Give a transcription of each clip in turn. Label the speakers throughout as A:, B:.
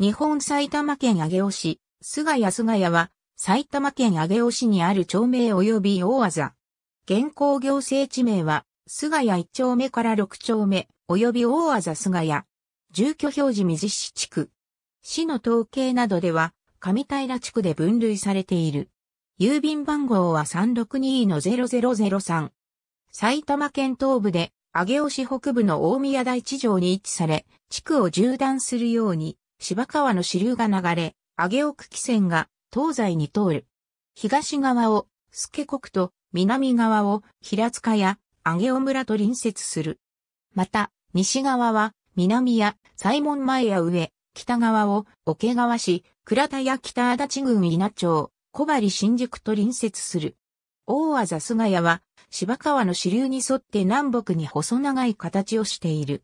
A: 日本埼玉県上尾市、菅谷菅谷は、埼玉県上尾市にある町名及び大技。現行行政地名は、菅谷1丁目から6丁目、及び大技菅谷。住居表示水市地区。市の統計などでは、上平地区で分類されている。郵便番号は362-0003。埼玉県東部で、上尾市北部の大宮台地上に位置され、地区を縦断するように、芝川の支流が流れ、上奥汽船が東西に通る。東側を助国と南側を平塚や上尾村と隣接する。また、西側は南や西門前や上、北側を桶川市、倉田や北足立郡稲町、小針新宿と隣接する。大和座菅谷は芝川の支流に沿って南北に細長い形をしている。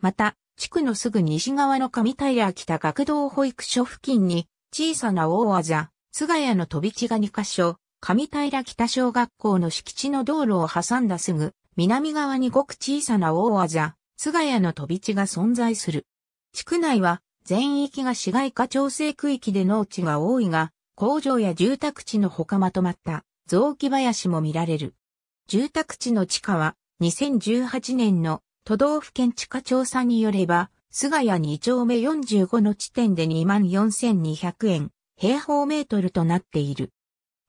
A: また、地区のすぐ西側の上平北学童保育所付近に、小さな大技、菅谷の飛び地が2カ所、上平北小学校の敷地の道路を挟んだすぐ、南側にごく小さな大技、菅谷の飛び地が存在する。地区内は、全域が市街化調整区域で農地が多いが、工場や住宅地のほかまとまった雑木林も見られる。住宅地の地下は2018年の都道府県地価調査によれば、菅谷2丁目45の地点で24,200円、平方メートルとなっている。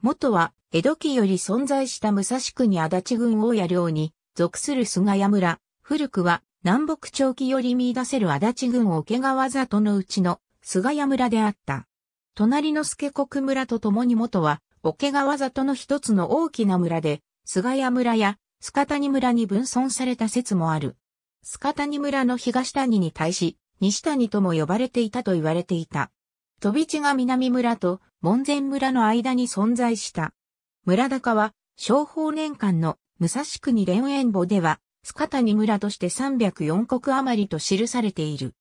A: 元は、江戸期より存在した武蔵国足立郡大谷領に属する菅谷村、古くは南北長期より見出せる足立郡桶川里のうちの菅谷村であった。隣の助国村と共に元は桶川里の一つの大きな村で、菅谷村や須賀谷村に分村された説もある。スカタニ村の東谷に対し、西谷とも呼ばれていたと言われていた。飛び地が南村と門前村の間に存在した。村高は、商法年間の武蔵国連縁簿では、スカタニ村として304国余りと記されている。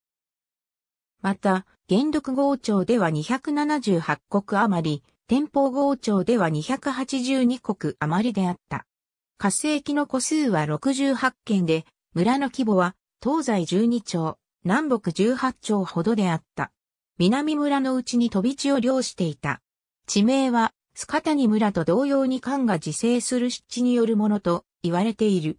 A: また、元禄号庁では278国余り、天保号庁では282国余りであった。活星期の個数は68件で、村の規模は東西12町、南北18町ほどであった。南村のうちに飛び地を漁していた。地名は、須カタ村と同様に官が自生する湿地によるものと言われている。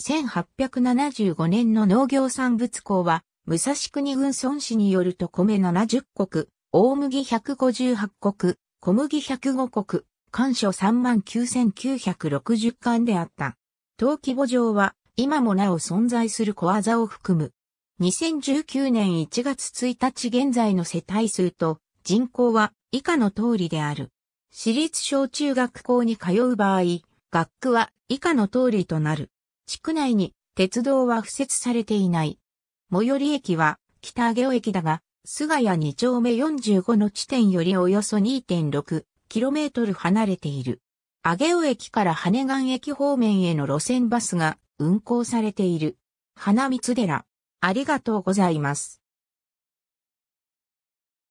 A: 1875年の農業産物校は、武蔵国軍村市によると米70国、大麦158国、小麦105国、官所39,960貫であった。登記簿上は、今もなお存在する小技を含む。2019年1月1日現在の世帯数と人口は以下の通りである。私立小中学校に通う場合、学区は以下の通りとなる。地区内に鉄道は付設されていない。最寄り駅は北上尾駅だが、菅谷2丁目45の地点よりおよそ 2.6km 離れている。上尾駅から羽根岸駅方面への路線バスが運行されている。花光寺。ありがとうございます。